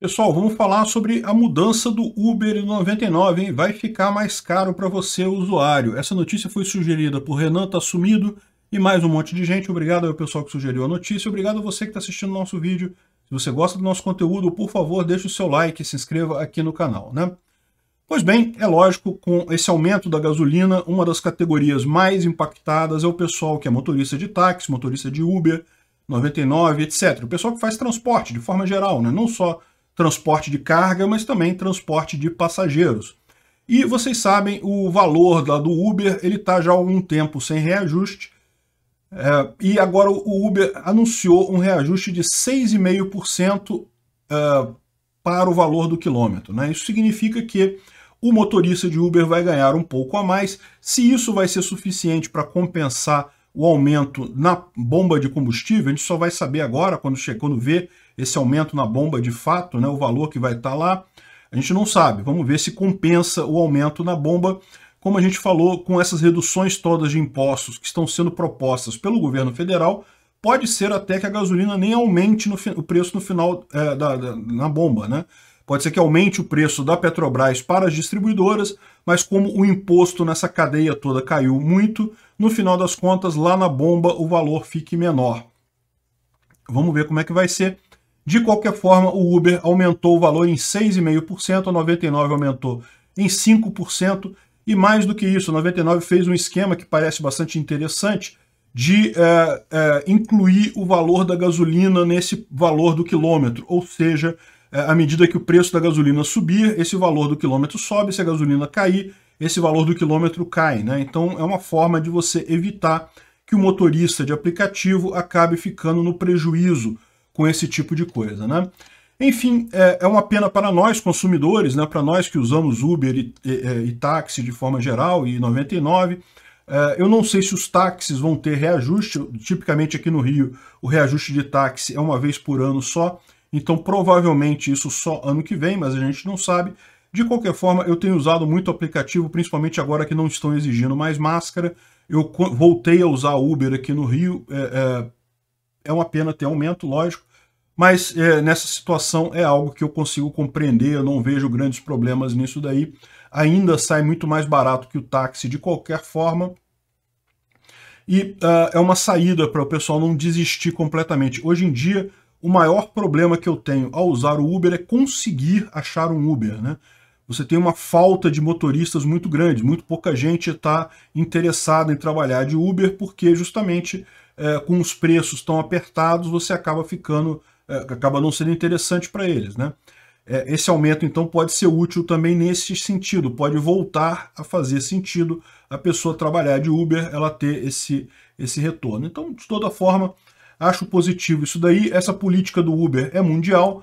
Pessoal, vamos falar sobre a mudança do Uber 99, hein? Vai ficar mais caro para você, usuário. Essa notícia foi sugerida por Renan Tá Sumido e mais um monte de gente. Obrigado ao pessoal que sugeriu a notícia. Obrigado a você que está assistindo o nosso vídeo. Se você gosta do nosso conteúdo, por favor, deixe o seu like e se inscreva aqui no canal, né? Pois bem, é lógico, com esse aumento da gasolina, uma das categorias mais impactadas é o pessoal que é motorista de táxi, motorista de Uber, 99, etc. O pessoal que faz transporte, de forma geral, né? não só transporte de carga, mas também transporte de passageiros. E vocês sabem, o valor lá do Uber, ele está já há algum tempo sem reajuste, é, e agora o Uber anunciou um reajuste de 6,5% é, para o valor do quilômetro. Né? Isso significa que o motorista de Uber vai ganhar um pouco a mais. Se isso vai ser suficiente para compensar o aumento na bomba de combustível, a gente só vai saber agora, quando, chega, quando vê esse aumento na bomba de fato, né, o valor que vai estar tá lá, a gente não sabe. Vamos ver se compensa o aumento na bomba, como a gente falou, com essas reduções todas de impostos que estão sendo propostas pelo governo federal, pode ser até que a gasolina nem aumente no, o preço no final é, da, da, na bomba, né? Pode ser que aumente o preço da Petrobras para as distribuidoras, mas como o imposto nessa cadeia toda caiu muito, no final das contas, lá na bomba, o valor fique menor. Vamos ver como é que vai ser. De qualquer forma, o Uber aumentou o valor em 6,5%, a 99 aumentou em 5%, e mais do que isso, a 99 fez um esquema que parece bastante interessante, de é, é, incluir o valor da gasolina nesse valor do quilômetro, ou seja, é, à medida que o preço da gasolina subir, esse valor do quilômetro sobe, se a gasolina cair, esse valor do quilômetro cai. Né? Então é uma forma de você evitar que o motorista de aplicativo acabe ficando no prejuízo com esse tipo de coisa. Né? Enfim, é, é uma pena para nós consumidores, né? para nós que usamos Uber e, e, é, e táxi de forma geral e 99, eu não sei se os táxis vão ter reajuste, tipicamente aqui no Rio o reajuste de táxi é uma vez por ano só, então, provavelmente isso só ano que vem, mas a gente não sabe. De qualquer forma, eu tenho usado muito o aplicativo, principalmente agora que não estão exigindo mais máscara. Eu voltei a usar Uber aqui no Rio. É, é, é uma pena ter aumento, lógico, mas é, nessa situação é algo que eu consigo compreender. Eu não vejo grandes problemas nisso daí. Ainda sai muito mais barato que o táxi de qualquer forma. E uh, é uma saída para o pessoal não desistir completamente. Hoje em dia, o maior problema que eu tenho ao usar o Uber é conseguir achar um Uber, né? Você tem uma falta de motoristas muito grande, muito pouca gente está interessada em trabalhar de Uber porque justamente é, com os preços tão apertados você acaba ficando, é, acaba não sendo interessante para eles, né? É, esse aumento então pode ser útil também nesse sentido, pode voltar a fazer sentido a pessoa trabalhar de Uber, ela ter esse, esse retorno. Então, de toda forma, Acho positivo isso daí. Essa política do Uber é mundial,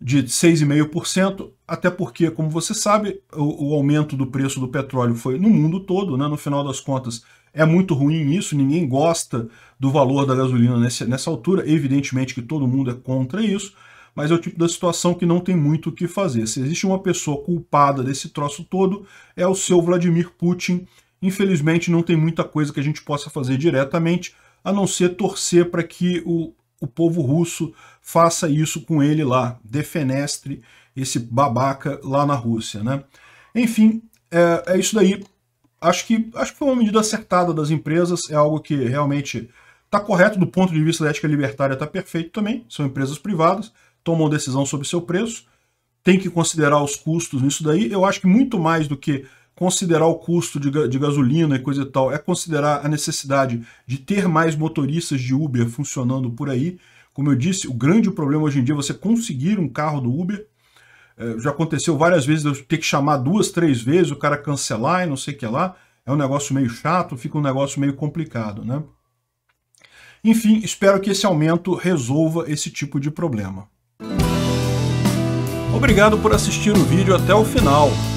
de 6,5%, até porque, como você sabe, o, o, aumento do preço do petróleo foi no mundo todo, né? no final das contas é muito ruim isso, ninguém gosta do valor da gasolina nessa altura, evidentemente que todo mundo é contra isso, mas é o tipo da situação que não tem muito o que fazer. Se existe uma pessoa culpada desse troço todo, é o seu Vladimir Putin. Infelizmente não tem muita coisa que a gente possa fazer diretamente, a não ser torcer para que o, o povo russo faça isso com ele lá, defenestre esse babaca lá na Rússia. Né? Enfim, é, é isso daí. Acho que, acho que foi uma medida acertada das empresas, é algo que realmente está correto do ponto de vista da ética libertária, está perfeito também. São empresas privadas, tomam decisão sobre seu preço, tem que considerar os custos nisso daí. Eu acho que muito mais do que considerar o custo de, de gasolina e coisa e tal, é considerar a necessidade de ter mais motoristas de Uber funcionando por aí. Como eu disse, o grande problema hoje em dia é você conseguir um carro do Uber. É, já aconteceu várias vezes eu ter que chamar duas, três vezes, o cara cancelar e não sei o que lá. É um negócio meio chato, fica um negócio meio complicado, né? Enfim, espero que esse aumento resolva esse tipo de problema. Obrigado por assistir o vídeo até o final.